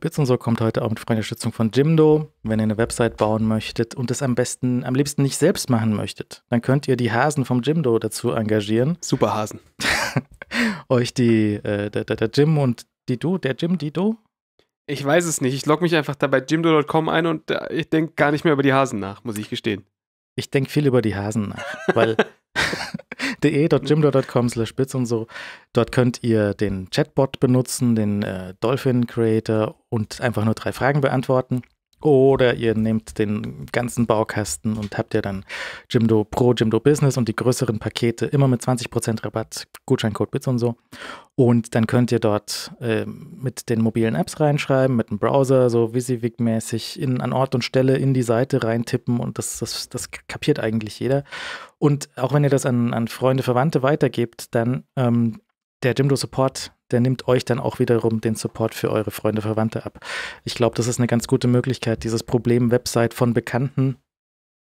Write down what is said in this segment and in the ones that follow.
Bits und so kommt heute auch mit Unterstützung von Jimdo. Wenn ihr eine Website bauen möchtet und es am besten, am liebsten nicht selbst machen möchtet, dann könnt ihr die Hasen vom Jimdo dazu engagieren. Super Hasen. Euch die, äh, der, der, der Jim und die Du, der Jim, die Du? Ich weiß es nicht. Ich logge mich einfach da bei jimdo.com ein und äh, ich denke gar nicht mehr über die Hasen nach, muss ich gestehen. Ich denke viel über die Hasen nach, weil www.jimdo.com slash bits und so. Dort könnt ihr den Chatbot benutzen, den äh, Dolphin Creator und einfach nur drei Fragen beantworten. Oder ihr nehmt den ganzen Baukasten und habt ja dann Jimdo Pro, Jimdo Business und die größeren Pakete immer mit 20% Rabatt, Gutscheincode BITS und so. Und dann könnt ihr dort äh, mit den mobilen Apps reinschreiben, mit dem Browser, so WYSIWYG-mäßig an Ort und Stelle in die Seite reintippen und das, das, das kapiert eigentlich jeder. Und auch wenn ihr das an, an Freunde, Verwandte weitergebt, dann ähm, der Jimdo Support der nimmt euch dann auch wiederum den Support für eure Freunde, Verwandte ab. Ich glaube, das ist eine ganz gute Möglichkeit, dieses Problem Website von Bekannten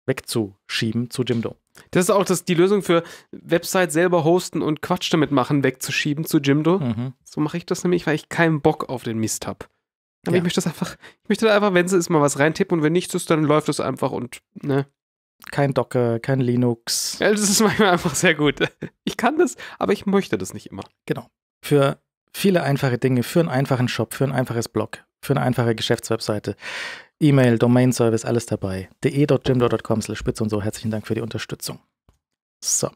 wegzuschieben zu Jimdo. Das ist auch das, die Lösung für Website selber hosten und Quatsch damit machen, wegzuschieben zu Jimdo. Mhm. So mache ich das nämlich, weil ich keinen Bock auf den Mist habe. Aber ja. ich möchte das einfach, ich möchte da einfach, wenn sie ist, mal was reintippen und wenn nichts ist, dann läuft es einfach und, ne. Kein Docker, kein Linux. Ja, das ist manchmal einfach sehr gut. Ich kann das, aber ich möchte das nicht immer. Genau. Für viele einfache Dinge für einen einfachen Shop, für ein einfaches Blog, für eine einfache Geschäftswebseite. E-Mail, Domain-Service, alles dabei. de.jimdo.com slash spitz und so. Herzlichen Dank für die Unterstützung. So.